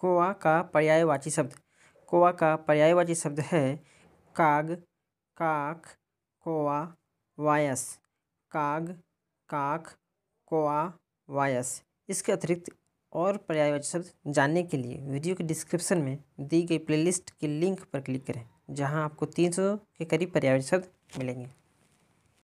कोआ का पर्यायवाची शब्द कोआ का पर्यायवाची शब्द है काग काक कोआ वायस काग काक कोआ वायस इसके अतिरिक्त और पर्यायवाची शब्द जानने के लिए वीडियो के डिस्क्रिप्शन में दी गई प्लेलिस्ट के लिंक पर क्लिक करें जहां आपको 300 के करीब पर्यायवाची शब्द मिलेंगे